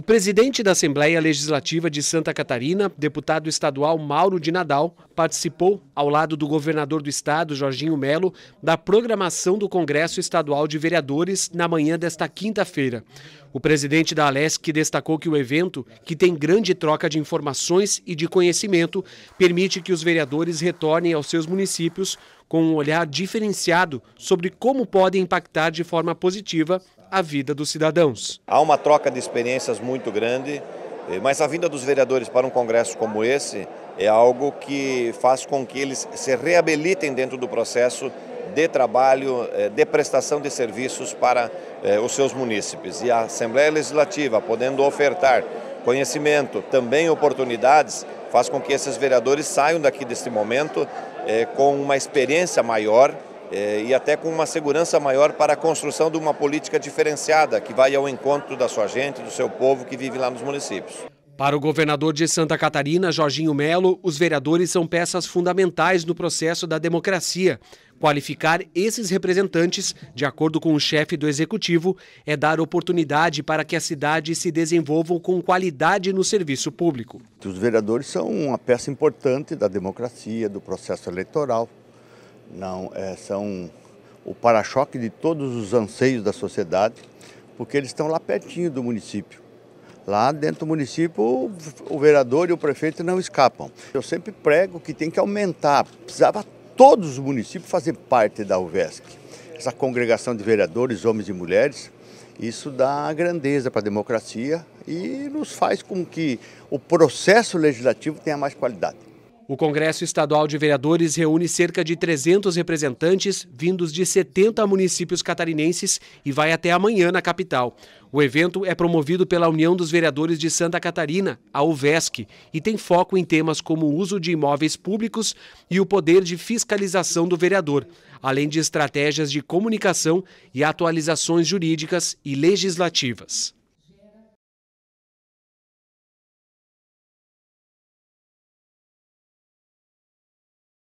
O presidente da Assembleia Legislativa de Santa Catarina, deputado estadual Mauro de Nadal, participou, ao lado do governador do estado, Jorginho Melo, da programação do Congresso Estadual de Vereadores na manhã desta quinta-feira. O presidente da Alesc destacou que o evento, que tem grande troca de informações e de conhecimento, permite que os vereadores retornem aos seus municípios com um olhar diferenciado sobre como podem impactar de forma positiva a vida dos cidadãos. Há uma troca de experiências muito grande. Eh, mas a vinda dos vereadores para um congresso como esse é algo que faz com que eles se reabilitem dentro do processo de trabalho, eh, de prestação de serviços para eh, os seus munícipes. E a Assembleia Legislativa, podendo ofertar conhecimento, também oportunidades, faz com que esses vereadores saiam daqui deste momento com uma experiência maior é, e até com uma segurança maior para a construção de uma política diferenciada que vai ao encontro da sua gente, do seu povo que vive lá nos municípios. Para o governador de Santa Catarina, Jorginho Melo, os vereadores são peças fundamentais no processo da democracia. Qualificar esses representantes, de acordo com o chefe do executivo, é dar oportunidade para que as cidades se desenvolvam com qualidade no serviço público. Os vereadores são uma peça importante da democracia, do processo eleitoral não é, são o para-choque de todos os anseios da sociedade, porque eles estão lá pertinho do município. Lá dentro do município, o vereador e o prefeito não escapam. Eu sempre prego que tem que aumentar, precisava todos os municípios fazer parte da UVESC. Essa congregação de vereadores, homens e mulheres, isso dá grandeza para a democracia e nos faz com que o processo legislativo tenha mais qualidade. O Congresso Estadual de Vereadores reúne cerca de 300 representantes vindos de 70 municípios catarinenses e vai até amanhã na capital. O evento é promovido pela União dos Vereadores de Santa Catarina, a UVESC, e tem foco em temas como o uso de imóveis públicos e o poder de fiscalização do vereador, além de estratégias de comunicação e atualizações jurídicas e legislativas.